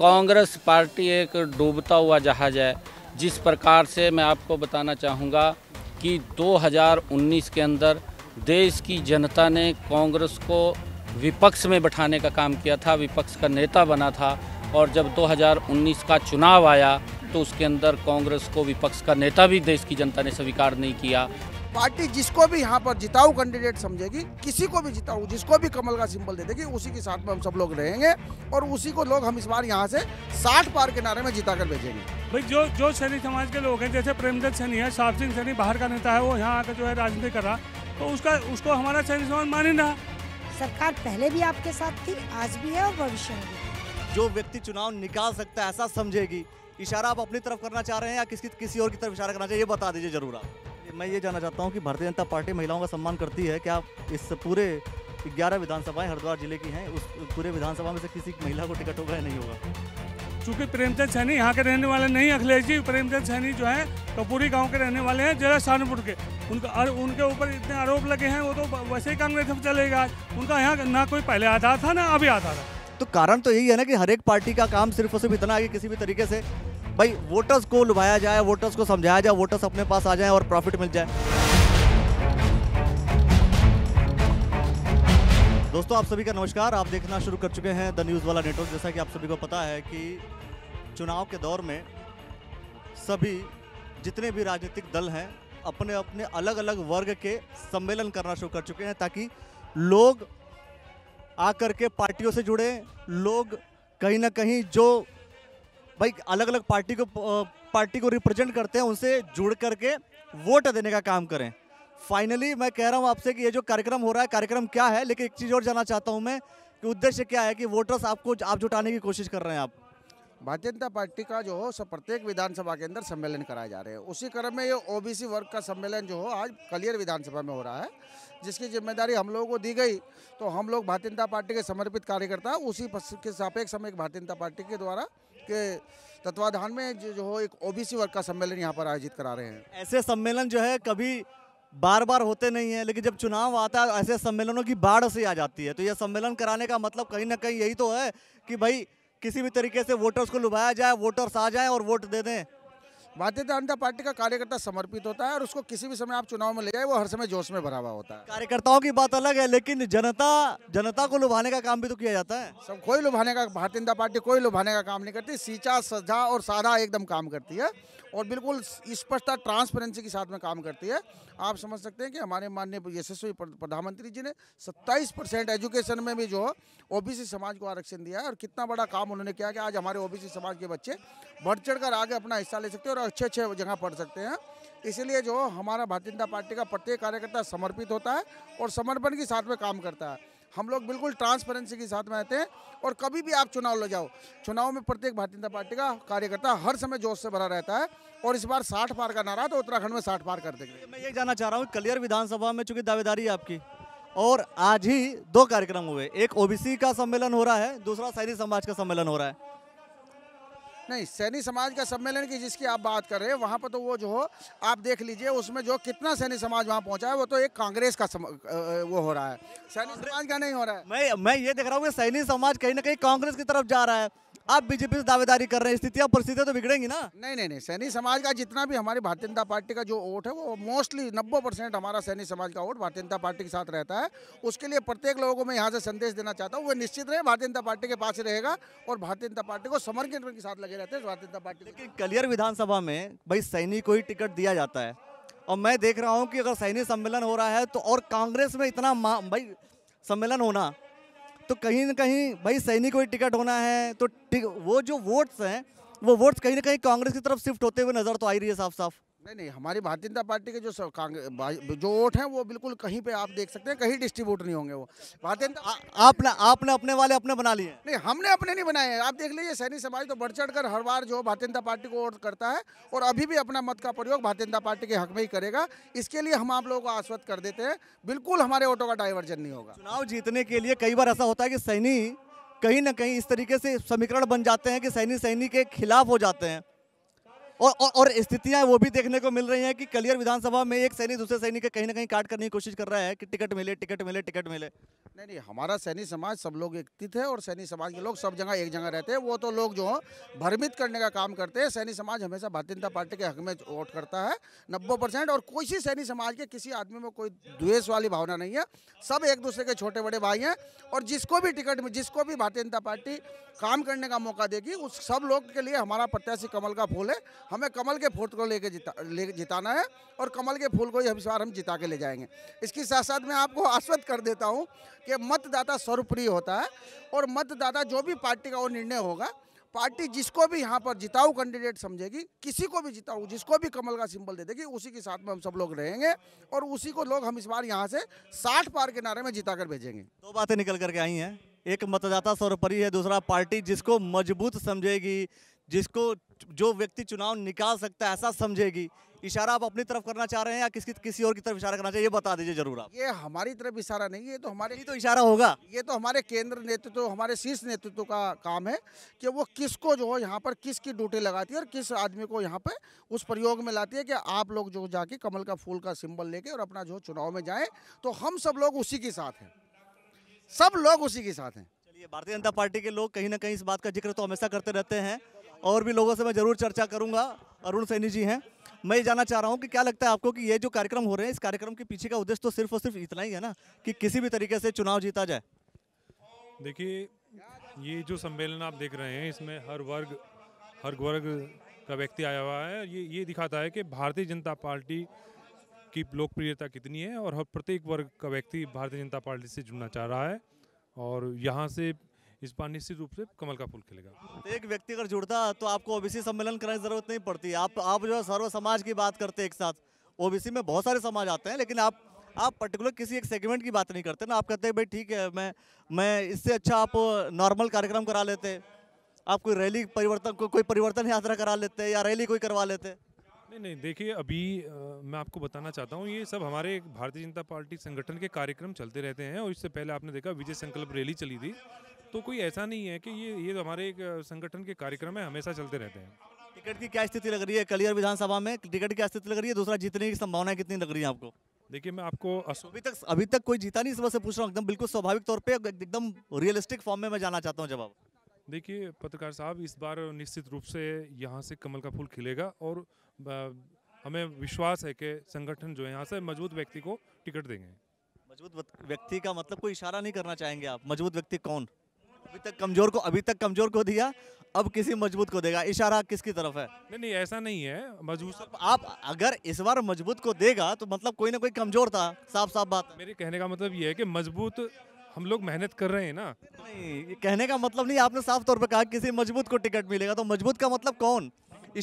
Congress party एक डूबता हुआ जहाज है जिस प्रकार से मैं आपको बताना चाहूँगा कि 2019 के अंदर देश की जनता ने कांग्रेस को विपक्ष में बैठाने का काम किया था विपक्ष का नेता बना था और जब 2019 का चुनाव आया तो उसके अंदर कांग्रेस को विपक्ष का नेता भी देश की जनता ने स्वीकार नहीं किया पार्टी जिसको भी यहाँ पर जिताऊ कैंडिडेट समझेगी किसी को भी जिताऊ जिसको भी कमल का सिंबल दे देगी उसी के साथ में हम सब लोग रहेंगे और उसी को लोग हम इस बार यहाँ से साठ पार के नारे में जिता कर भेजेंगे भाई जो जो सैनी समाज के लोग हैं जैसे प्रेमदत्त सैनी है साहब सिंह सैनी बाहर का नेता है वो यहाँ आकर जो है राजनीति कर रहा तो उसका उसको हमारा सैनी समाज मान ही रहा सरकार पहले भी आपके साथ थी आज भी है और भविष्य में भी जो व्यक्ति चुनाव निकाल सकता है ऐसा समझेगी इशारा आप अपनी तरफ करना चाह रहे हैं या किसी किसी और की तरफ इशारा करना चाहिए ये बता दीजिए जरूर आप मैं ये जानना चाहता हूँ कि भारतीय जनता पार्टी महिलाओं का सम्मान करती है क्या इस पूरे ग्यारह विधानसभाएं हरिद्वार जिले की हैं उस पूरे विधानसभा में से किसी महिला को टिकट होगा या नहीं होगा चूंकि प्रेमचंद सैनी यहाँ के रहने वाले नहीं अखिलेश जी प्रेमचंद सैनी जो है कपूरी गाँव के रहने वाले हैं जिला शाहपुर के उनका उनके ऊपर इतने आरोप लगे हैं वो तो वैसे ही कांग्रेस में चलेगा उनका यहाँ ना कोई पहले आता था ना अभी आता था तो कारण तो यही है ना कि हर एक पार्टी का काम सिर्फ और सिर्फ इतना है कि किसी भी तरीके से भाई वोटर्स को लुभाया जाए वोटर्स को समझाया जाए वोटर्स अपने पास आ जाए और प्रॉफिट मिल जाए दोस्तों आप सभी का नमस्कार आप देखना शुरू कर चुके हैं द न्यूज़ वाला नेटवर्क जैसा कि आप सभी को पता है कि चुनाव के दौर में सभी जितने भी राजनीतिक दल हैं अपने अपने अलग अलग वर्ग के सम्मेलन करना शुरू कर चुके हैं ताकि लोग आकर के पार्टियों से जुड़े लोग कहीं ना कहीं जो भाई अलग अलग पार्टी को पार्टी को रिप्रेजेंट करते हैं उनसे जुड़ करके वोट देने का काम करें फाइनली मैं कह रहा हूँ आपसे कि ये जो कार्यक्रम हो रहा है कार्यक्रम क्या है लेकिन एक चीज़ और जानना चाहता हूँ मैं कि उद्देश्य क्या है कि वोटर्स आपको आप जुटाने की कोशिश कर रहे हैं आप भारतीय जनता पार्टी का जो हो सब प्रत्येक विधानसभा के अंदर सम्मेलन कराए जा रहे हैं उसी क्रम में ये ओबीसी वर्ग का सम्मेलन जो हो आज कलियर विधानसभा में हो रहा है जिसकी जिम्मेदारी हम लोगों को दी गई तो हम लोग भारतीय जनता पार्टी के समर्पित कार्यकर्ता उसी के सापेक्ष समय भारतीय जनता पार्टी के द्वारा के तत्वाधान में जो जो एक ओबीसी वर्ग का सम्मेलन यहाँ पर आयोजित करा रहे हैं ऐसे सम्मेलन जो है कभी बार बार होते नहीं है लेकिन जब चुनाव आता है ऐसे सम्मेलनों की बाढ़ से आ जाती है तो यह सम्मेलन कराने का मतलब कहीं ना कहीं यही तो है कि भाई किसी भी तरीके से वोटर्स को लुभाया जाए वोटर्स आ जाए और वोट दे दें भारतीय जनता पार्टी का कार्यकर्ता समर्पित होता है और उसको किसी भी समय आप चुनाव में ले जाए वो हर समय जोश में भरा हुआ होता है कार्यकर्ताओं की बात अलग है लेकिन जनता जनता को लुभाने का काम भी तो किया जाता है सब कोई लुभाने का भारतीय जनता पार्टी कोई लुभाने का काम नहीं करती सीचा सजा और साधा एकदम काम करती है और बिल्कुल स्पष्टता ट्रांसपेरेंसी के साथ में काम करती है आप समझ सकते हैं कि हमारे माननीय यशस्वी प्रधानमंत्री जी ने 27 परसेंट एजुकेशन में भी जो ओबीसी समाज को आरक्षण दिया है और कितना बड़ा काम उन्होंने किया कि आज हमारे ओबीसी समाज के बच्चे बढ़ चढ़ कर आगे अपना हिस्सा ले सकते हैं और अच्छे अच्छे जगह पढ़ सकते हैं इसलिए जो हमारा भारतीय जनता पार्टी का प्रत्येक कार्यकर्ता समर्पित होता है और समर्पण के साथ में काम करता है हम लोग बिल्कुल ट्रांसपेरेंसी के साथ में आते हैं और कभी भी आप चुनाव ले जाओ चुनाव में प्रत्येक भारतीय जनता पार्टी का कार्यकर्ता हर समय जोश से भरा रहता है और इस बार साठ पार का नारा तो उत्तराखंड में साठ पार कर देंगे मैं ये जानना चाह रहा हूँ कलियर विधानसभा में चूंकि दावेदारी है आपकी और आज ही दो कार्यक्रम हुए एक ओबीसी का सम्मेलन हो रहा है दूसरा शहरी समाज का सम्मेलन हो रहा है नहीं सैनी समाज का सम्मेलन की जिसकी आप बात कर रहे हैं वहाँ पर तो वो जो हो आप देख लीजिए उसमें जो कितना सैनी समाज वहाँ पहुँचा है वो तो एक कांग्रेस का सम, वो हो रहा है सैनी समाज का नहीं हो रहा है मैं मैं ये देख रहा हूँ कि सैनी समाज कहीं ना कहीं कांग्रेस की तरफ जा रहा है आप बीजेपी से दावेदारी कर रहे हैं स्थितियां परिस्थितियां तो बिगड़ेंगी ना नहीं नहीं नहीं सैनी समाज का जितना भी हमारी भारतीय जनता पार्टी का जो वोट है वो मोस्टली नब्बे परसेंट हमारा सैनी समाज का वोट भारतीय जनता पार्टी के साथ रहता है उसके लिए प्रत्येक लोगों को मैं यहाँ से संदेश देना चाहता हूँ वो निश्चित रहे भारतीय जनता पार्टी के पास रहेगा और भारतीय जनता पार्टी को समर्पित के साथ लगे रहते हैं भारतीय जनता पार्टी लेकिन कलियर विधानसभा में भाई सैनी को ही टिकट दिया जाता है और मैं देख रहा हूँ कि अगर सैनिक सम्मेलन हो रहा है तो और कांग्रेस में इतना भाई सम्मेलन होना तो कहीं ना कहीं भाई सैनिक को टिकट होना है तो वो जो वोट्स हैं वो वोट्स कहीं ना कहीं कांग्रेस की तरफ शिफ्ट होते हुए नज़र तो आ रही है साफ साफ नहीं नहीं हमारी भारतीय जनता पार्टी के जो जो वोट हैं वो बिल्कुल कहीं पे आप देख सकते हैं कहीं डिस्ट्रीब्यूट नहीं होंगे वो भारतीय जनता आपने आपने अपने वाले अपने बना लिए नहीं हमने अपने नहीं बनाए हैं आप देख लीजिए सैनी समाज तो बढ़ चढ़ कर हर बार जो भारतीय जनता पार्टी को वोट करता है और अभी भी अपना मत का प्रयोग भारतीय जनता पार्टी के हक में ही करेगा इसके लिए हम आप लोगों को आश्वस्त कर देते हैं बिल्कुल हमारे वोटों का डाइवर्जन नहीं होगा चुनाव जीतने के लिए कई बार ऐसा होता है कि सैनी कहीं ना कहीं इस तरीके से समीकरण बन जाते हैं कि सैनी सैनी के खिलाफ हो जाते हैं और और, और स्थितियां वो भी देखने को मिल रही हैं कि कलियर विधानसभा में एक सैनिक दूसरे सैनिक के कहीं ना कहीं काट करने की कोशिश कर रहा है कि टिकट मिले टिकट मिले टिकट मिले नहीं नहीं हमारा सैनी समाज सब लोग एकत्रित है और सैनी समाज के लोग सब जगह एक जगह रहते हैं वो तो लोग जो भ्रमित करने का काम करते हैं सैनी समाज हमेशा भारतीय जनता पार्टी के हक में वोट करता है नब्बे परसेंट और कोई सी सैनी समाज के किसी आदमी में कोई द्वेष वाली भावना नहीं है सब एक दूसरे के छोटे बड़े भाई हैं और जिसको भी टिकट में जिसको भी भारतीय जनता पार्टी काम करने का मौका देगी उस सब लोग के लिए हमारा प्रत्याशी कमल का फूल है हमें कमल के फूल को लेके जिता ले जिताना है और कमल के फूल को ही इस बार हम जिता के ले जाएंगे इसके साथ साथ मैं आपको आश्वस्त कर देता हूँ कि मतदाता सर्वप्रिय होता है और मतदाता जो भी पार्टी का वो निर्णय होगा पार्टी जिसको भी यहाँ पर जिताऊ कैंडिडेट समझेगी किसी को भी जिताऊ जिसको भी कमल का सिंबल दे देगी उसी के साथ में हम सब लोग रहेंगे और उसी को लोग हम इस बार यहाँ से साठ पार के नारे में जिता कर भेजेंगे दो बातें निकल करके आई हैं एक मतदाता सर्वोपरि है दूसरा पार्टी जिसको मजबूत समझेगी जिसको जो व्यक्ति चुनाव निकाल सकता है ऐसा समझेगी इशारा आप अपनी तरफ करना चाह रहे हैं या किसी किसी और की तरफ इशारा करना चाहिए ये बता दीजिए जरूर आप ये हमारी तरफ इशारा नहीं ये तो हमारे तो इशारा होगा ये तो हमारे केंद्र नेतृत्व हमारे शीर्ष नेतृत्व का काम है कि वो किसको जो है यहाँ पर किसकी ड्यूटी लगाती है और किस आदमी को यहाँ पे उस प्रयोग में लाती है कि आप लोग जो जाके कमल का फूल का सिम्बल लेके और अपना जो चुनाव में जाए तो हम सब लोग उसी के साथ हैं सब लोग उसी के साथ हैं चलिए भारतीय जनता पार्टी के लोग कहीं ना कहीं इस बात का जिक्र तो हमेशा करते रहते हैं और भी लोगों से मैं जरूर चर्चा करूंगा अरुण सैनी जी हैं मैं ये जानना चाह रहा हूँ कि क्या लगता है आपको कि ये जो कार्यक्रम हो रहे हैं इस कार्यक्रम के पीछे का उद्देश्य तो सिर्फ और सिर्फ इतना ही है ना कि किसी भी तरीके से चुनाव जीता जाए देखिए ये जो सम्मेलन आप देख रहे हैं इसमें हर वर्ग हर वर्ग का व्यक्ति आया हुआ है ये ये दिखाता है कि भारतीय जनता पार्टी की लोकप्रियता कितनी है और हर प्रत्येक वर्ग का व्यक्ति भारतीय जनता पार्टी से जुड़ना चाह रहा है और यहाँ से इस बार निश्चित रूप से कमल का फूल खिलेगा तो एक व्यक्ति अगर जुड़ता तो आपको ओबीसी सम्मेलन कराने की जरूरत नहीं पड़ती आप आप जो है सर्व समाज की बात करते एक साथ ओबीसी में बहुत सारे समाज आते हैं लेकिन आप आप पर्टिकुलर किसी एक सेगमेंट की बात नहीं करते ना आप कहते हैं भाई ठीक है मैं मैं इससे अच्छा आप नॉर्मल कार्यक्रम करा लेते आप कोई रैली परिवर्तन को, कोई परिवर्तन यात्रा करा लेते या रैली कोई करवा लेते नहीं नहीं देखिए अभी आ, मैं आपको बताना चाहता हूँ ये सब हमारे भारतीय जनता पार्टी संगठन के कार्यक्रम चलते रहते हैं और इससे पहले आपने देखा विजय संकल्प रैली चली थी तो कोई ऐसा नहीं है कि ये ये हमारे एक संगठन के कार्यक्रम है हमेशा चलते रहते हैं टिकट की क्या स्थिति लग रही है कलियर विधानसभा में टिकट की क्या स्थिति लग रही है दूसरा जीतने की संभावना कितनी लग रही है आपको देखिए मैं आपको अभी तक अभी तक कोई जीता नहीं इस वजह से पूछ रहा हूँ एकदम बिल्कुल स्वाभाविक तौर पर एकदम रियलिस्टिक फॉर्म में मैं जाना चाहता हूँ जवाब देखिए पत्रकार साहब इस बार निश्चित रूप से यहाँ से कमल का फूल खिलेगा और हमें विश्वास है कि संगठन जो है यहाँ से मजबूत व्यक्ति को टिकट देंगे मजबूत व्यक्ति का मतलब कोई इशारा नहीं करना चाहेंगे आप मजबूत व्यक्ति कौन अभी तक कमजोर को अभी तक कमजोर को दिया अब किसी मजबूत को देगा इशारा किसकी तरफ है नहीं नहीं ऐसा नहीं है मजबूत आप, आप अगर इस बार मजबूत को देगा तो मतलब कोई ना कोई कमजोर था साफ साफ बात मेरे कहने का मतलब ये है कि मजबूत हम लोग मेहनत कर रहे हैं ना नहीं कहने का मतलब नहीं आपने साफ तौर पर कहा किसी मजबूत को टिकट मिलेगा तो मजबूत का मतलब कौन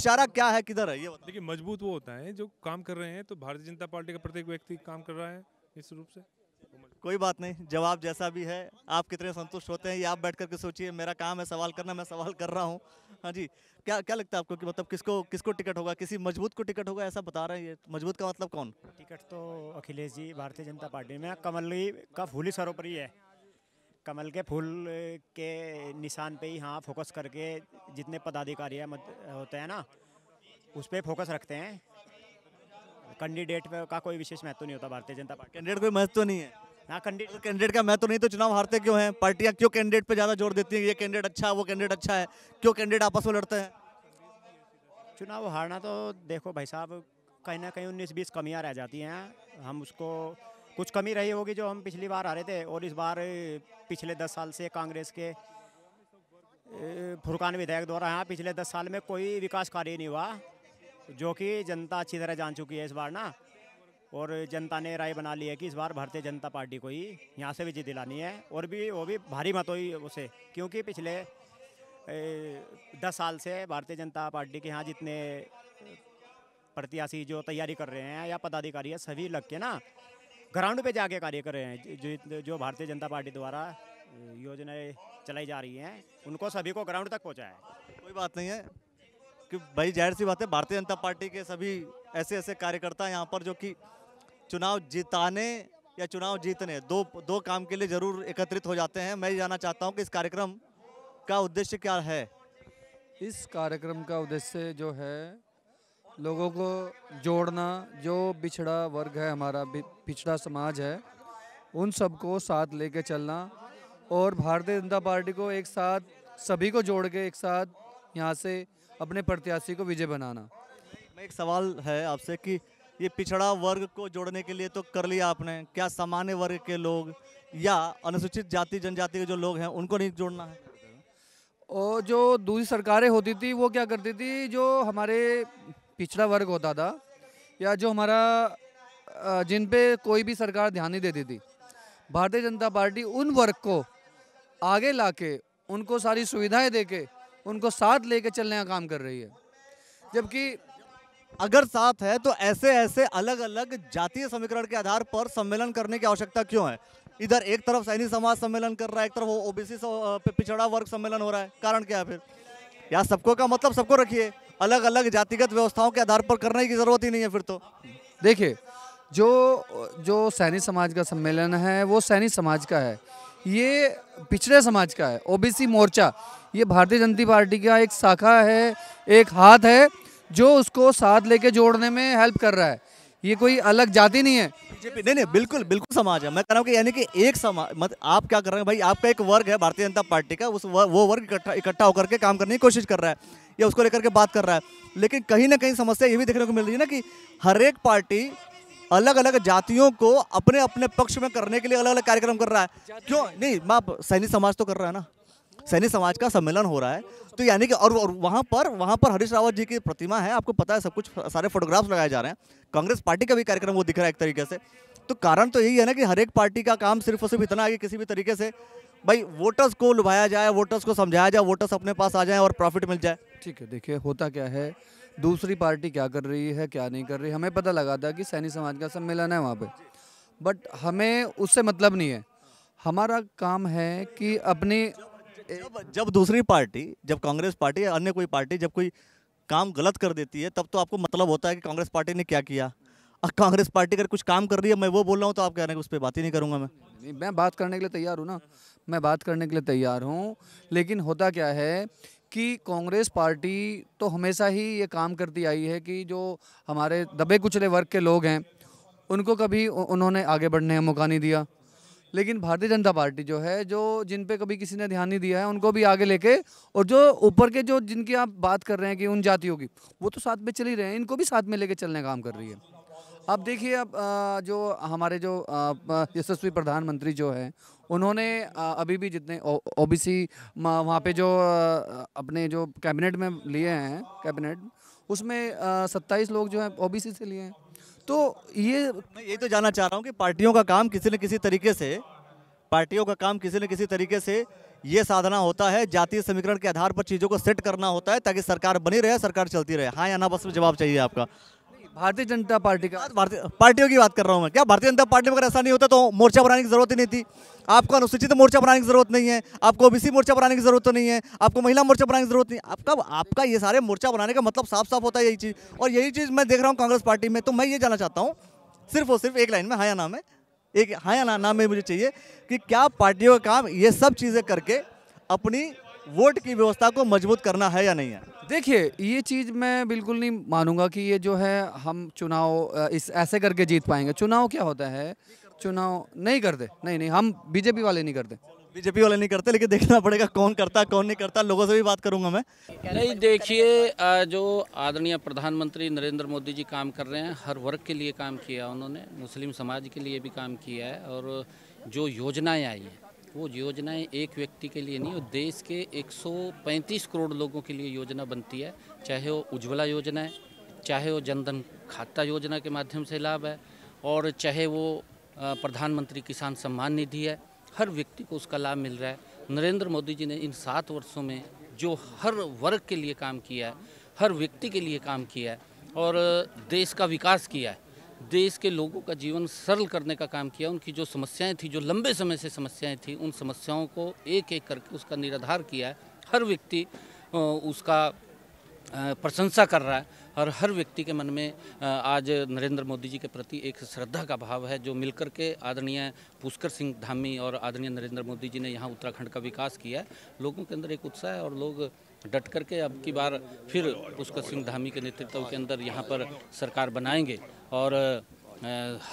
इशारा क्या है किधर है ये देखिए मजबूत वो होता है जो काम कर रहे हैं तो भारतीय जनता पार्टी का प्रत्येक व्यक्ति काम कर रहा है इस रूप से कोई बात नहीं जवाब जैसा भी है आप कितने संतुष्ट होते हैं ये आप बैठ करके सोचिए मेरा काम है सवाल करना मैं सवाल कर रहा हूँ हाँ जी क्या क्या लगता है आपको कि मतलब किसको किसको टिकट होगा किसी मजबूत को टिकट होगा ऐसा बता रहे हैं ये मजबूत का मतलब कौन टिकट तो अखिलेश जी भारतीय जनता पार्टी में कमल का फूल ही सर्वोपरि है कमल के फूल के निशान पर ही हाँ फोकस करके जितने पदाधिकारी है, होते हैं ना उस पर फोकस रखते हैं कैंडिडेट का कोई विशेष महत्व नहीं होता भारतीय जनता पार्टी कैंडिडेट कोई महत्व नहीं है ना कैंडिडेट कैंडिडेट का मैं तो नहीं तो चुनाव हारते क्यों हैं पार्टियां क्यों कैंडिडेट पे ज़्यादा जोर देती हैं ये कैंडिडेट अच्छा है वो कैंडिडेट अच्छा है क्यों कैंडिडेट आपस में लड़ते हैं चुनाव हारना तो देखो भाई साहब कहीं ना कहीं उन्नीस बीस कमियाँ रह जाती हैं हम उसको कुछ कमी रही होगी जो हम पिछली बार हारे थे और इस बार पिछले दस साल से कांग्रेस के फुरकान विधायक द्वारा यहाँ पिछले दस साल में कोई विकास कार्य नहीं हुआ जो कि जनता अच्छी तरह जान चुकी है इस बार ना और जनता ने राय बना ली है कि इस बार भारतीय जनता पार्टी को ही यहाँ से विजय दिलानी है और भी वो भी भारी मत हुई उसे क्योंकि पिछले दस साल से भारतीय जनता पार्टी के यहाँ जितने प्रत्याशी जो तैयारी कर रहे हैं या पदाधिकारी है सभी लग के ना ग्राउंड पे जाके कार्य कर रहे हैं जो जो भारतीय जनता पार्टी द्वारा योजनाएं चलाई जा रही हैं उनको सभी को ग्राउंड तक पहुँचा है कोई बात नहीं है कि भाई जाहिर सी बात है भारतीय जनता पार्टी के सभी ऐसे ऐसे कार्यकर्ता यहाँ पर जो कि चुनाव जिताने या चुनाव जीतने दो दो काम के लिए ज़रूर एकत्रित हो जाते हैं मैं ये जानना चाहता हूँ कि इस कार्यक्रम का उद्देश्य क्या है इस कार्यक्रम का उद्देश्य जो है लोगों को जोड़ना जो बिछड़ा वर्ग है हमारा पिछड़ा समाज है उन सबको साथ लेके चलना और भारतीय जनता पार्टी को एक साथ सभी को जोड़ के एक साथ यहाँ से अपने प्रत्याशी को विजय बनाना मैं एक सवाल है आपसे कि ये पिछड़ा वर्ग को जोड़ने के लिए तो कर लिया आपने क्या सामान्य वर्ग के लोग या अनुसूचित जाति जनजाति के जो लोग हैं उनको नहीं जोड़ना है और जो दूसरी सरकारें होती थी वो क्या करती थी जो हमारे पिछड़ा वर्ग होता था या जो हमारा जिन पे कोई भी सरकार ध्यान नहीं देती थी भारतीय जनता पार्टी उन वर्ग को आगे लाके उनको सारी सुविधाएं देके उनको साथ लेके चलने का काम कर रही है जबकि अगर साथ है तो ऐसे ऐसे अलग अलग जातीय समीकरण के आधार पर सम्मेलन करने की आवश्यकता क्यों है इधर एक तरफ सैनी समाज सम्मेलन कर रहा है एक तरफ ओबीसी पिछड़ा वर्ग सम्मेलन हो रहा है कारण क्या है फिर यहाँ सबको का मतलब सबको रखिए अलग अलग जातिगत व्यवस्थाओं के आधार पर करने की जरूरत ही नहीं है फिर तो देखिए जो जो सैनी समाज का सम्मेलन है वो सैनी समाज का है ये पिछड़े समाज का है ओबीसी मोर्चा ये भारतीय जनता पार्टी का एक शाखा है एक हाथ है जो उसको साथ लेके जोड़ने में हेल्प कर रहा है ये कोई अलग जाति नहीं है बीजेपी नहीं नहीं बिल्कुल बिल्कुल समाज है मैं कह रहा हूँ कि यानी कि एक समाज मत आप क्या कर रहे हैं भाई आपका एक वर्ग है भारतीय जनता पार्टी का उस वर, वो वर्ग इकट्ठा इकट्ठा होकर के काम करने की कोशिश कर रहा है या उसको लेकर के बात कर रहा है लेकिन कहीं ना कहीं समस्या ये भी देखने को मिल रही है ना कि हर एक पार्टी अलग अलग जातियों को अपने अपने पक्ष में करने के लिए अलग अलग कार्यक्रम कर रहा है क्यों नहीं माँ सैनिक समाज तो कर रहा है ना सैनिक समाज का सम्मेलन हो रहा है तो यानी कि और, और वहाँ पर वहाँ पर हरीश रावत जी की प्रतिमा है आपको पता है सब कुछ सारे फोटोग्राफ्स लगाए जा रहे हैं कांग्रेस पार्टी का भी कार्यक्रम वो दिख रहा है एक तरीके से तो कारण तो यही है ना कि हर एक पार्टी का काम सिर्फ और सिर्फ इतना है कि किसी भी तरीके से भाई वोटर्स को लुभाया जाए वोटर्स को समझाया जाए वोटर्स अपने पास आ जाए और प्रॉफिट मिल जाए ठीक है देखिए होता क्या है दूसरी पार्टी क्या कर रही है क्या नहीं कर रही हमें पता लगा था कि सैनी समाज का सम्मेलन है वहाँ पे बट हमें उससे मतलब नहीं है हमारा काम है कि अपनी अच्छा, जब जब दूसरी पार्टी जब कांग्रेस पार्टी या अन्य कोई पार्टी जब कोई काम गलत कर देती है तब तो आपको मतलब होता है कि कांग्रेस पार्टी ने क्या किया अब कांग्रेस पार्टी अगर कुछ काम कर रही है मैं वो बोल रहा हूँ तो आप कह रहे हैं उस पर बात ही नहीं करूँगा मैं नहीं मैं बात करने के लिए तैयार हूँ ना मैं बात करने के लिए तैयार हूँ लेकिन होता क्या है कि कांग्रेस पार्टी तो हमेशा ही ये काम करती आई है कि जो हमारे दबे कुचले वर्ग के लोग हैं उनको कभी उन्होंने आगे बढ़ने का मौका नहीं दिया लेकिन भारतीय जनता पार्टी जो है जो जिन पे कभी किसी ने ध्यान नहीं दिया है उनको भी आगे लेके और जो ऊपर के जो जिनकी आप बात कर रहे हैं कि उन जातियों की वो तो साथ में चल ही रहे हैं इनको भी साथ में लेके चलने काम कर रही है अब देखिए अब जो हमारे जो यशस्वी प्रधानमंत्री जो है उन्होंने अभी भी जितने ओबीसी वहाँ पर जो अपने जो कैबिनेट में लिए हैं कैबिनेट उसमें सत्ताईस लोग जो हैं ओबीसी से लिए हैं तो ये मैं ये तो जानना चाह रहा हूँ कि पार्टियों का काम किसी न किसी तरीके से पार्टियों का काम किसी न किसी तरीके से ये साधना होता है जातीय समीकरण के आधार पर चीज़ों को सेट करना होता है ताकि सरकार बनी रहे सरकार चलती रहे हाँ या ना बस में जवाब चाहिए आपका भारतीय जनता पार्टी का भारतीय पार्टियों की बात कर रहा हूँ मैं क्या भारतीय जनता पार्टी में अगर ऐसा नहीं होता तो मोर्चा बनाने की जरूरत ही नहीं थी आपको अनुसूचित मोर्चा बनाने की जरूरत नहीं है आपको ओबीसी मोर्चा बनाने की जरूरत तो नहीं है आपको महिला मोर्चा बनाने की जरूरत नहीं आपका आपका ये सारे मोर्चा बनाने का मतलब साफ साफ होता है यही चीज़ और यही चीज़ मैं देख रहा हूँ कांग्रेस पार्टी में तो मैं ये जाना चाहता हूँ सिर्फ और सिर्फ एक लाइन में हाया नाम ना में एक हाया ना नाम में मुझे चाहिए कि क्या पार्टियों का काम ये सब चीज़ें करके अपनी वोट की व्यवस्था को मजबूत करना है या नहीं है देखिए ये चीज़ मैं बिल्कुल नहीं मानूंगा कि ये जो है हम चुनाव इस ऐसे करके जीत पाएंगे चुनाव क्या होता है चुनाव नहीं करते नहीं नहीं हम बीजेपी वाले नहीं करते बीजेपी वाले नहीं करते लेकिन देखना पड़ेगा कौन करता कौन नहीं करता लोगों से भी बात करूंगा मैं नहीं देखिए जो आदरणीय प्रधानमंत्री नरेंद्र मोदी जी काम कर रहे हैं हर वर्ग के लिए काम किया उन्होंने मुस्लिम समाज के लिए भी काम किया है और जो योजनाएं आई हैं वो योजनाएं एक व्यक्ति के लिए नहीं वो देश के 135 करोड़ लोगों के लिए योजना बनती है चाहे वो उज्ज्वला योजना है चाहे वो जनधन खाता योजना के माध्यम से लाभ है और चाहे वो प्रधानमंत्री किसान सम्मान निधि है हर व्यक्ति को उसका लाभ मिल रहा है नरेंद्र मोदी जी ने इन सात वर्षों में जो हर वर्ग के लिए काम किया है हर व्यक्ति के लिए काम किया है और देश का विकास किया है देश के लोगों का जीवन सरल करने का काम किया उनकी जो समस्याएं थी जो लंबे समय से समस्याएं थी उन समस्याओं को एक एक करके उसका निराधार किया है हर व्यक्ति उसका प्रशंसा कर रहा है और हर व्यक्ति के मन में आज नरेंद्र मोदी जी के प्रति एक श्रद्धा का भाव है जो मिलकर के आदरणीय पुष्कर सिंह धामी और आदरणीय नरेंद्र मोदी जी ने यहाँ उत्तराखंड का विकास किया है लोगों के अंदर एक उत्साह है और लोग डट करके अब की बार फिर पुष्कर सिंह धामी के नेतृत्व के अंदर यहाँ पर सरकार बनाएंगे और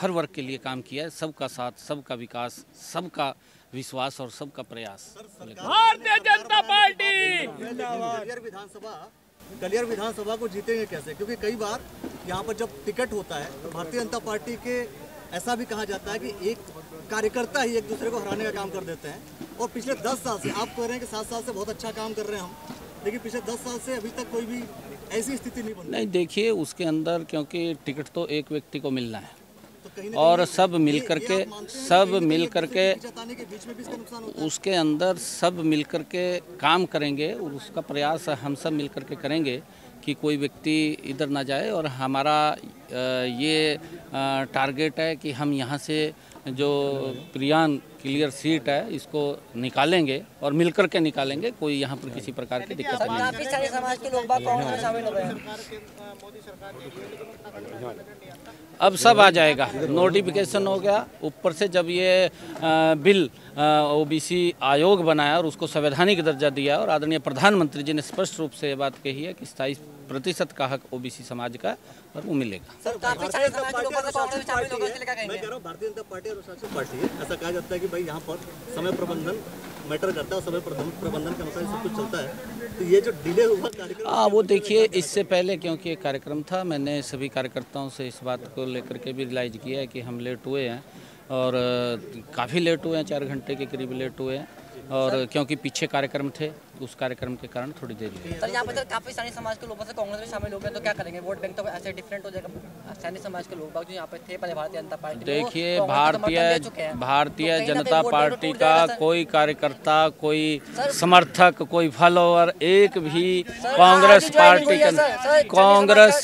हर वर्ग के लिए काम किया है सबका साथ सबका विकास सबका विश्वास और सबका प्रयास भारतीय जनता पार्टी विधानसभा कलियर विधानसभा को जीतेंगे कैसे क्योंकि कई बार यहाँ पर जब टिकट होता है तो भारतीय जनता पार्टी के ऐसा भी कहा जाता है कि एक कार्यकर्ता ही एक दूसरे को हराने का काम कर देते हैं और पिछले दस साल से आप कह रहे हैं कि सात साल से बहुत अच्छा काम कर रहे हैं हम लेकिन पिछले दस साल से अभी तक कोई भी ऐसी स्थिति नहीं बनी नहीं देखिए उसके अंदर क्योंकि टिकट तो एक व्यक्ति को मिलना है तो और सब मिल करके सब मिल करके उसके अंदर सब मिल करके काम करेंगे और उसका प्रयास हम सब मिल करके करेंगे कि कोई व्यक्ति इधर ना जाए और हमारा ये टारगेट है कि हम यहाँ से जो प्रियान क्लियर सीट है इसको निकालेंगे और मिलकर के निकालेंगे कोई यहाँ पर किसी प्रकार की दिक्कत नहीं अब सब आ जाएगा नोटिफिकेशन हो गया ऊपर से जब ये बिल ओबीसी आयोग बनाया और उसको संवैधानिक दर्जा दिया और आदरणीय प्रधानमंत्री जी ने स्पष्ट रूप से ये बात कही है कि स्थाई प्रतिशत का हक ओबीसी समाज का और वो मिलेगा जनता पार्टी ऐसा कहा जाता है कि भाई यहां पर समय प्रबंधन मैटर करता है समय प्रबंधन के अनुसार सब कुछ चलता है तो ये जो डिले हुआ कार्यक्रम हाँ वो देखिए इससे पहले क्योंकि एक कार्यक्रम था मैंने सभी कार्यकर्ताओं से इस बात को लेकर के भी रिलाइज किया है कि हम लेट हुए हैं और काफ़ी लेट हुए हैं चार घंटे के करीब लेट हुए हैं और क्योंकि पीछे कार्यक्रम थे उस कार्यक्रम के कारण थोड़ी देर सर यहाँ पर तो काफ़ी सारे समाज के लोगों से कांग्रेस में शामिल हो गए तो क्या करेंगे वोट बैंक तो ऐसे डिफरेंट हो जाएगा समाज के लोग जो पे थे पहले भारतीय जनता पार्टी देखिए भारतीय भारतीय तो जनता पार्टी तो का कोई कार्यकर्ता कोई समर्थक कोई फॉलोअर एक भी कांग्रेस पार्टी का कांग्रेस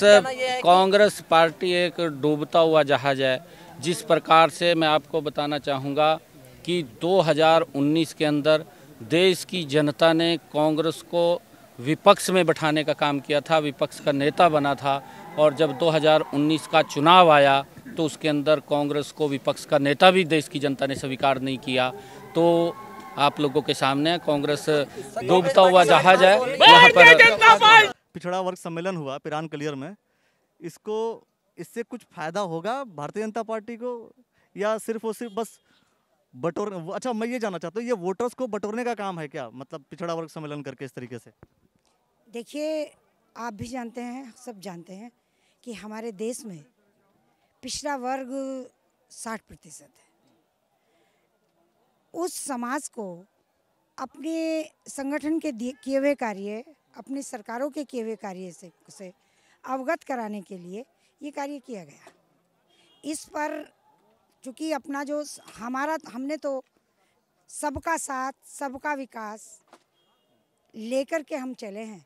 कांग्रेस पार्टी एक डूबता हुआ जहाज है जिस प्रकार से मैं आपको बताना चाहूँगा कि 2019 के अंदर देश की जनता ने कांग्रेस को विपक्ष में बैठाने का काम किया था विपक्ष का नेता बना था और जब 2019 का चुनाव आया तो उसके अंदर कांग्रेस को विपक्ष का नेता भी देश की जनता ने स्वीकार नहीं किया तो आप लोगों के सामने कांग्रेस डूबता हुआ जहाज है यहाँ पर पिछड़ा वर्ग सम्मेलन हुआ पिरान कलियर में इसको इससे कुछ फायदा होगा भारतीय जनता पार्टी को या सिर्फ और सिर्फ बस बटोर अच्छा मैं ये जानना चाहता हूँ ये वोटर्स को बटोरने का काम है क्या मतलब पिछड़ा वर्ग सम्मेलन करके इस तरीके से देखिए आप भी जानते हैं सब जानते हैं कि हमारे देश में पिछड़ा वर्ग साठ प्रतिशत है उस समाज को अपने संगठन के किए हुए कार्य अपनी सरकारों के किए हुए कार्य से उसे अवगत कराने के लिए ये कार्य किया गया इस पर क्योंकि अपना जो हमारा हमने तो सबका साथ सबका विकास लेकर के हम चले हैं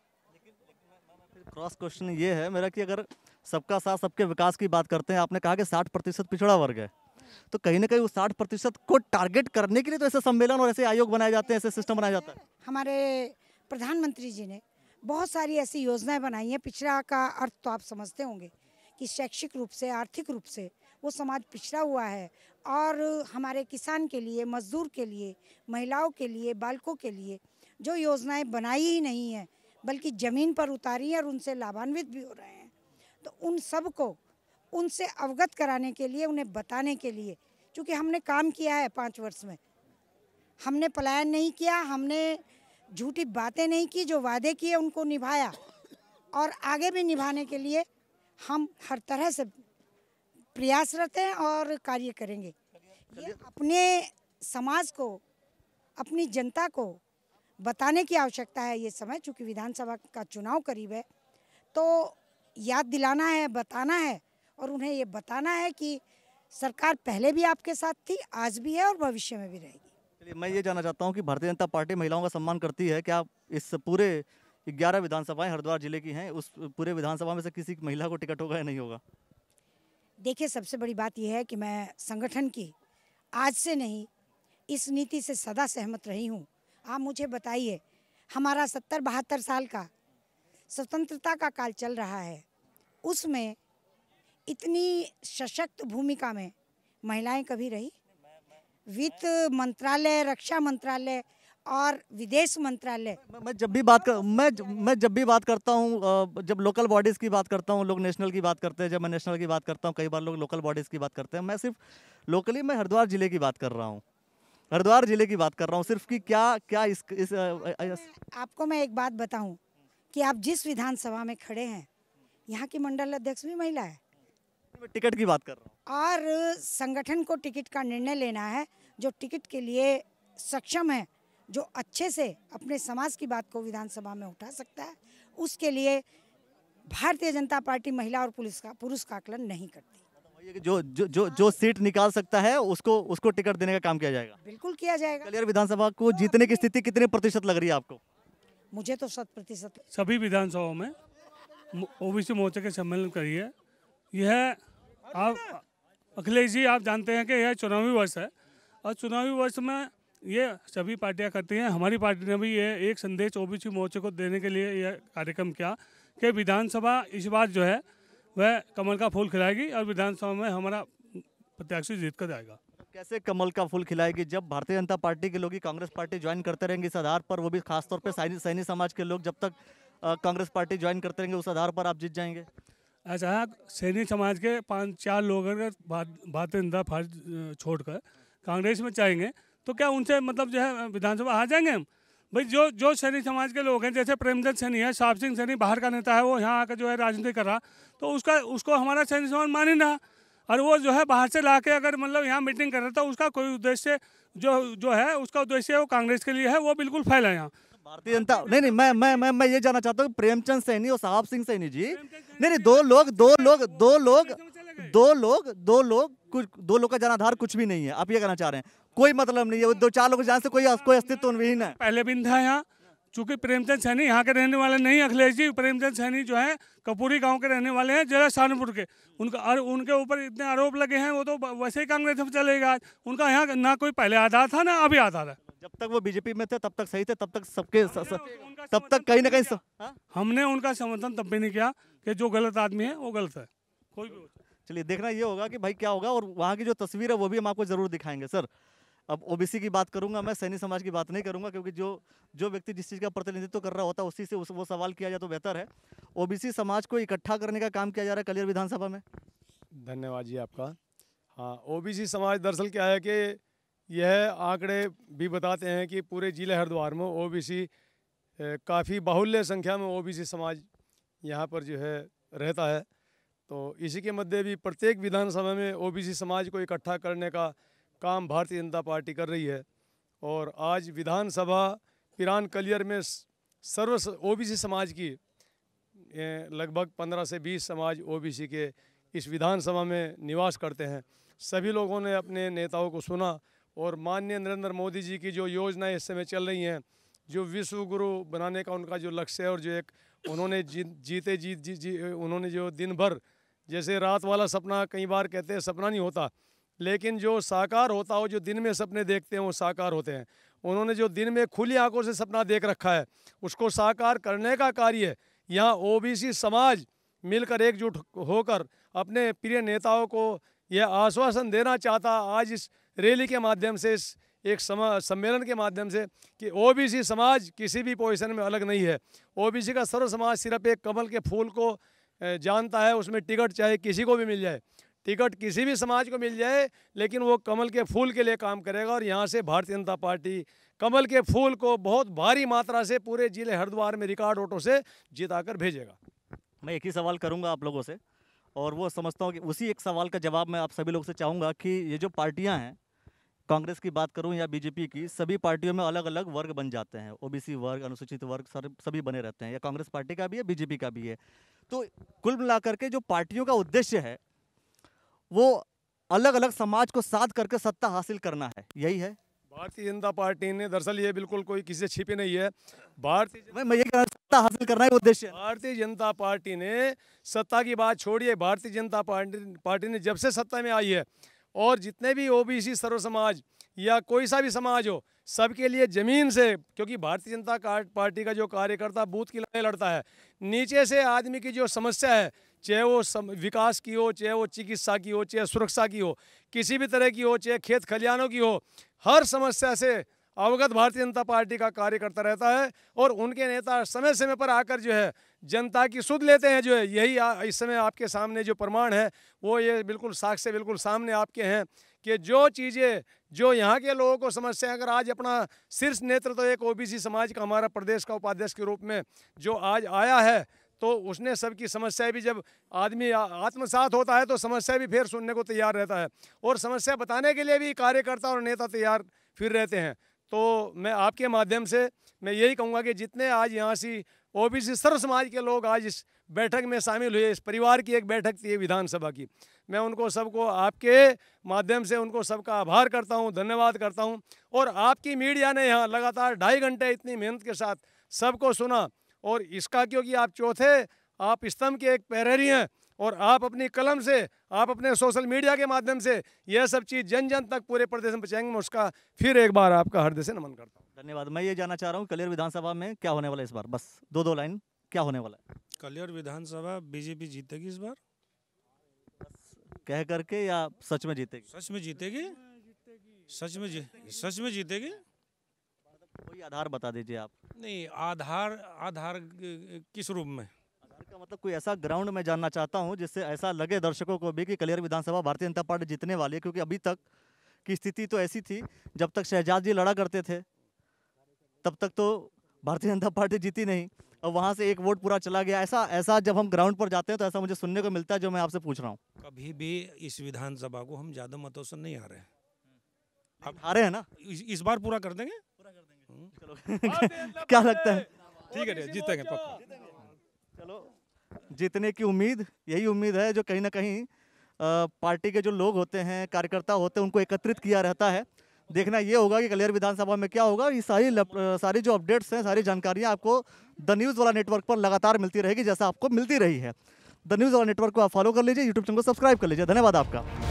क्रॉस क्वेश्चन ये है मेरा कि अगर सबका साथ सबके विकास की बात करते हैं आपने कहा कि 60 प्रतिशत पिछड़ा वर्ग है तो कहीं ना कहीं उस साठ प्रतिशत को टारगेट करने के लिए तो ऐसे सम्मेलन और ऐसे आयोग बनाए जाते हैं ऐसे सिस्टम बनाया जाता है हमारे प्रधानमंत्री जी ने बहुत सारी ऐसी योजनाएं बनाई हैं पिछड़ा का अर्थ तो आप समझते होंगे कि शैक्षिक रूप से आर्थिक रूप से वो समाज पिछड़ा हुआ है और हमारे किसान के लिए मजदूर के लिए महिलाओं के लिए बालकों के लिए जो योजनाएं बनाई ही नहीं है बल्कि ज़मीन पर उतारी हैं और उनसे लाभान्वित भी हो रहे हैं तो उन सब को उनसे अवगत कराने के लिए उन्हें बताने के लिए क्योंकि हमने काम किया है पाँच वर्ष में हमने पलायन नहीं किया हमने झूठी बातें नहीं की जो वादे किए उनको निभाया और आगे भी निभाने के लिए हम हर तरह से प्रयासरत हैं और कार्य करेंगे ये अपने समाज को अपनी जनता को बताने की आवश्यकता है ये समय चूँकि विधानसभा का चुनाव करीब है तो याद दिलाना है बताना है और उन्हें ये बताना है कि सरकार पहले भी आपके साथ थी आज भी है और भविष्य में भी रहेगी चलिए मैं ये जानना चाहता हूँ कि भारतीय जनता पार्टी महिलाओं का सम्मान करती है क्या इस पूरे ग्यारह विधानसभाएं हरिद्वार जिले की हैं उस पूरे विधानसभा में से किसी महिला को टिकट होगा या नहीं होगा देखिए सबसे बड़ी बात यह है कि मैं संगठन की आज से नहीं इस नीति से सदा सहमत रही हूँ आप मुझे बताइए हमारा सत्तर बहत्तर साल का स्वतंत्रता का काल चल रहा है उसमें इतनी सशक्त भूमिका में महिलाएं कभी रही वित्त मंत्रालय रक्षा मंत्रालय और विदेश मंत्रालय मैं जब भी बात कर मैं मैं जब भी बात करता हूँ जब लोकल बॉडीज़ की बात करता हूँ लोग नेशनल की बात करते हैं जब मैं नेशनल की बात करता हूँ कई बार लोग लोकल बॉडीज़ की बात करते हैं मैं सिर्फ लोकली मैं हरिद्वार ज़िले की बात कर रहा हूँ हरिद्वार ज़िले की बात कर रहा हूँ सिर्फ कि क्या क्या इस, इस आपको मैं एक बात बताऊँ कि आप जिस विधानसभा में खड़े हैं यहाँ की मंडल अध्यक्ष भी महिला है टिकट की बात कर रहा हूँ और संगठन को टिकट का निर्णय लेना है जो टिकट के लिए सक्षम है जो अच्छे से अपने समाज की बात को विधानसभा में उठा सकता है उसके लिए भारतीय जनता पार्टी महिला और पुलिस का पुरुष का आकलन नहीं करती जो जो जो जो सीट निकाल सकता है उसको उसको टिकट देने का काम किया जाएगा बिल्कुल किया जाएगा विधानसभा को जीतने की स्थिति कितने प्रतिशत लग रही है आपको मुझे तो शत प्रतिशत सभी विधानसभाओं में ओबीसी मोर्चा के सम्मेलन करिए यह आप अखिलेश जी आप जानते हैं कि यह चुनावी वर्ष है और चुनावी वर्ष में ये सभी पार्टियां करती हैं हमारी पार्टी ने भी ये एक संदेश ओबीसी मोर्चे को देने के लिए यह कार्यक्रम किया कि विधानसभा इस बार जो है वह कमल का फूल खिलाएगी और विधानसभा में हमारा प्रत्याशी जीत कर जाएगा कैसे कमल का फूल खिलाएगी जब भारतीय जनता पार्टी के लोग ही कांग्रेस पार्टी ज्वाइन करते रहेंगे इस आधार पर वो भी खासतौर पर सैनिक सैनिक समाज के लोग जब तक कांग्रेस पार्टी ज्वाइन करते रहेंगे उस आधार पर आप जीत जाएंगे ऐसा है सैनिक समाज के पाँच चार लोग भारतीय जनता पार्टी छोड़कर कांग्रेस में चाहेंगे तो क्या उनसे मतलब जो है विधानसभा आ जाएंगे हम भाई जो जो सैनी समाज के लोग हैं जैसे प्रेमचंद सैनी है साहब सिंह सैनी बाहर का नेता है वो यहाँ आकर जो है राजनीति कर रहा तो उसका उसको हमारा सैनी समाज मान ही रहा और वो जो है बाहर से ला के अगर मतलब यहाँ मीटिंग कर रहा था उसका कोई उद्देश्य जो जो है उसका उद्देश्य वो कांग्रेस के लिए है वो बिल्कुल फैला है यहाँ भारतीय जनता नहीं नहीं मैं मैं मैं मैं ये जानना चाहता हूँ प्रेमचंद सैनी और साहब सिंह सैनी जी नहीं नहीं दो लोग दो लोग दो लोग दो लोग दो लोग कुछ दो लोग का जनाधार कुछ भी नहीं है आप ये कहना चाह रहे हैं कोई मतलब नहीं है दो चार लोग जान से कोई कोई अस्तित्व नहीं है पहले भी था यहाँ चूंकि प्रेमचंद सैनी यहाँ के रहने वाले नहीं अखिलेश जी प्रेमचंद सैनी जो है कपूरी गांव के रहने वाले हैं जरा सहारनपुर के उनका और उनके ऊपर इतने आरोप लगे हैं वो तो वैसे ही कांग्रेस में चलेगा आज उनका यहाँ ना कोई पहले आधार था ना अभी आधार है जब तक वो बीजेपी में थे तब तक सही थे तब तक सबके तब तक कहीं ना कहीं हाँ? हमने उनका समर्थन तब भी नहीं किया कि जो गलत आदमी है वो गलत है कोई भी चलिए देखना ये होगा कि भाई क्या होगा और वहाँ की जो तस्वीर है वो भी हम आपको ज़रूर दिखाएंगे सर अब ओबीसी की बात करूंगा मैं सैनी समाज की बात नहीं करूंगा क्योंकि जो जो व्यक्ति जिस चीज़ का प्रतिनिधित्व कर रहा होता है उसी से उस वो सवाल किया जाए तो बेहतर है ओबीसी समाज को इकट्ठा करने का काम किया जा रहा है कलियर विधानसभा में धन्यवाद जी आपका हाँ ओ समाज दरअसल क्या है कि यह आंकड़े भी बताते हैं कि पूरे जिले हरिद्वार में ओ काफ़ी बाहुल्य संख्या में ओ समाज यहाँ पर जो है रहता है तो इसी के मध्य भी प्रत्येक विधानसभा में ओबीसी समाज को इकट्ठा करने का काम भारतीय जनता पार्टी कर रही है और आज विधानसभा पिरान कलियर में सर्व ओबीसी समाज की लगभग 15 से 20 समाज ओबीसी के इस विधानसभा में निवास करते हैं सभी लोगों ने अपने नेताओं को सुना और माननीय नरेंद्र मोदी जी की जो योजनाएँ इस समय चल रही हैं जो विश्व गुरु बनाने का उनका जो लक्ष्य है और जो एक उन्होंने जी, जीते जीत जी, जी उन्होंने जो दिन भर जैसे रात वाला सपना कई बार कहते हैं सपना नहीं होता लेकिन जो साकार होता हो जो दिन में सपने देखते हैं वो साकार होते हैं उन्होंने जो दिन में खुली आंखों से सपना देख रखा है उसको साकार करने का कार्य यहाँ ओबीसी समाज मिलकर एकजुट होकर अपने प्रिय नेताओं को यह आश्वासन देना चाहता आज इस रैली के माध्यम से इस एक सम्मेलन के माध्यम से कि ओबीसी समाज किसी भी पोजिशन में अलग नहीं है ओबीसी का सर्व समाज सिर्फ एक कमल के फूल को जानता है उसमें टिकट चाहे किसी को भी मिल जाए टिकट किसी भी समाज को मिल जाए लेकिन वो कमल के फूल के लिए काम करेगा और यहाँ से भारतीय जनता पार्टी कमल के फूल को बहुत भारी मात्रा से पूरे जिले हरिद्वार में रिकॉर्ड वोटों से जिताकर भेजेगा मैं एक ही सवाल करूँगा आप लोगों से और वो समझता हूँ कि उसी एक सवाल का जवाब मैं आप सभी लोग से चाहूँगा कि ये जो पार्टियाँ हैं कांग्रेस की बात करूं या बीजेपी की सभी पार्टियों में अलग अलग वर्ग बन जाते हैं ओबीसी वर्ग अनुसूचित वर्ग सर सभी बने रहते हैं या कांग्रेस पार्टी का भी है बीजेपी का भी है तो कुल मिलाकर के जो पार्टियों का उद्देश्य है वो अलग अलग समाज को साथ करके सत्ता हासिल करना है यही है भारतीय जनता पार्टी ने दरअसल ये बिल्कुल कोई किसी से छिपी नहीं है भारतीय मैं ये सत्ता हासिल करना है उद्देश्य भारतीय जनता पार्टी ने सत्ता की बात छोड़िए भारतीय जनता पार्टी पार्टी ने जब से सत्ता में आई है और जितने भी ओबीसी सर्व समाज या कोई सा भी समाज हो सबके लिए ज़मीन से क्योंकि भारतीय जनता पार्टी का जो कार्यकर्ता बूथ की लड़ाई लड़ता है नीचे से आदमी की जो समस्या है चाहे वो सम, विकास की हो चाहे वो चिकित्सा की हो चाहे सुरक्षा की हो किसी भी तरह की हो चाहे खेत खलिहानों की हो हर समस्या से अवगत भारतीय जनता पार्टी का कार्यकर्ता रहता है और उनके नेता समय समय पर आकर जो है जनता की सुध लेते हैं जो है यही इस समय आपके सामने जो प्रमाण है वो ये बिल्कुल साक्ष्य बिल्कुल सामने आपके हैं कि जो चीज़ें जो यहाँ के लोगों को समस्या अगर आज अपना शीर्ष नेतृत्व तो एक ओबीसी समाज का हमारा प्रदेश का उपाध्यक्ष के रूप में जो आज आया है तो उसने सबकी समस्याएं भी जब आदमी आत्मसात होता है तो समस्या भी फिर सुनने को तैयार रहता है और समस्या बताने के लिए भी कार्यकर्ता और नेता तैयार फिर रहते हैं तो मैं आपके माध्यम से मैं यही कहूँगा कि जितने आज यहाँ से ओबीसी सर्व समाज के लोग आज इस बैठक में शामिल हुए इस परिवार की एक बैठक थी विधानसभा की मैं उनको सबको आपके माध्यम से उनको सबका आभार करता हूँ धन्यवाद करता हूँ और आपकी मीडिया ने यहाँ लगातार ढाई घंटे इतनी मेहनत के साथ सबको सुना और इसका क्योंकि आप चौथे आप स्तंभ के एक पैरहरी हैं और आप अपनी कलम से आप अपने सोशल मीडिया के माध्यम से यह सब चीज़ जन जन तक पूरे प्रदेश में पहुँचाएंगे मैं उसका फिर एक बार आपका हृदय से नमन करता हूँ धन्यवाद मैं ये जानना चाह रहा हूँ कलियर विधानसभा में क्या होने वाला है इस बार बस दो दो लाइन क्या होने वाला है कलियर विधानसभा बीजेपी जीतेगी इस बार कह करके या सच में जीतेगी सच में जीतेगी सच में जी सच में जीतेगी कोई आधार बता दीजिए आप नहीं आधार आधार किस रूप में इसका मतलब कोई ऐसा ग्राउंड में जानना चाहता हूँ जिससे ऐसा लगे दर्शकों को भी कि कलियर विधानसभा भारतीय जनता पार्टी जीतने वाली है क्योंकि अभी तक की स्थिति तो ऐसी थी जब तक शहजाद जी लड़ा करते थे तब तक तो भारतीय जनता पार्टी जीती नहीं और वहाँ से एक वोट पूरा चला गया ऐसा ऐसा जब हम ग्राउंड पर जाते हैं तो ऐसा मुझे सुनने को मिलता है जो मैं आपसे पूछ रहा हूँ कभी भी इस विधानसभा को हम ज़्यादा मतों से नहीं आ रहे हैं आ रहे हैं ना इस, इस बार पूरा कर देंगे पूरा कर देंगे हम्म। चलो क्या लगता है ठीक है जीतेंगे पक्का चलो जीतने की उम्मीद यही उम्मीद है जो कहीं ना कहीं पार्टी के जो लोग होते हैं कार्यकर्ता होते हैं उनको एकत्रित किया रहता है देखना ये होगा कि कलियर विधानसभा में क्या होगा ये सारी लप, सारी जो अपडेट्स हैं सारी जानकारियाँ आपको द न्यूज़ वाला नेटवर्क पर लगातार मिलती रहेगी जैसा आपको मिलती रही है द न्यूज़ वाला नेटवर्क को आप फॉलो कर लीजिए यूट्यूब चैनल को सब्सक्राइब कर लीजिए धन्यवाद आपका